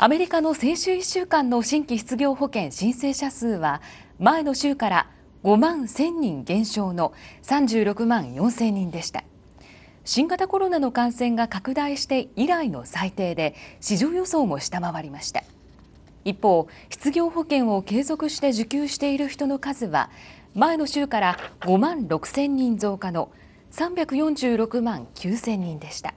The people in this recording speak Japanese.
アメリカの先週1週間の新規失業保険申請者数は前の週から5万1000人減少の36万4000人でした新型コロナの感染が拡大して以来の最低で市場予想も下回りました一方失業保険を継続して受給している人の数は前の週から5万6000人増加の346万9000人でした